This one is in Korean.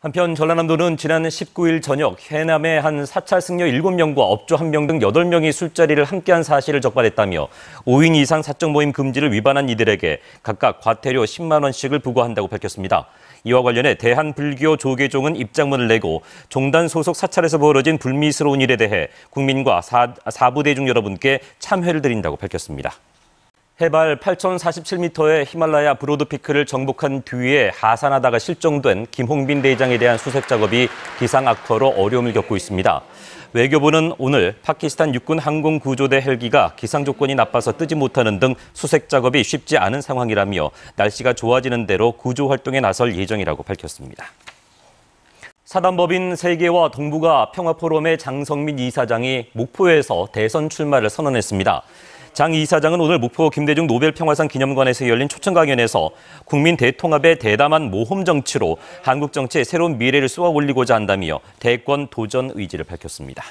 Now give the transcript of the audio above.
한편 전라남도는 지난 19일 저녁 해남의 한 사찰 승려 7명과 업주 1명 등 8명이 술자리를 함께한 사실을 적발했다며 5인 이상 사적 모임 금지를 위반한 이들에게 각각 과태료 10만 원씩을 부과한다고 밝혔습니다. 이와 관련해 대한불교 조계종은 입장문을 내고 종단 소속 사찰에서 벌어진 불미스러운 일에 대해 국민과 사, 부대중 여러분께 참회를 드린다고 밝혔습니다. 해발 8,047m의 히말라야 브로드피크를 정복한 뒤에 하산하다가 실종된 김홍빈 대장에 대한 수색 작업이 기상 악화로 어려움을 겪고 있습니다. 외교부는 오늘 파키스탄 육군 항공구조대 헬기가 기상 조건이 나빠서 뜨지 못하는 등 수색 작업이 쉽지 않은 상황이라며 날씨가 좋아지는 대로 구조 활동에 나설 예정이라고 밝혔습니다. 사단법인 세계와 동북아 평화포럼의 장성민 이사장이 목포에서 대선 출마를 선언했습니다. 장 이사장은 오늘 목포 김대중 노벨평화상 기념관에서 열린 초청 강연에서 국민 대통합의 대담한 모험 정치로 한국 정치의 새로운 미래를 쏘아 올리고자 한다며 대권 도전 의지를 밝혔습니다.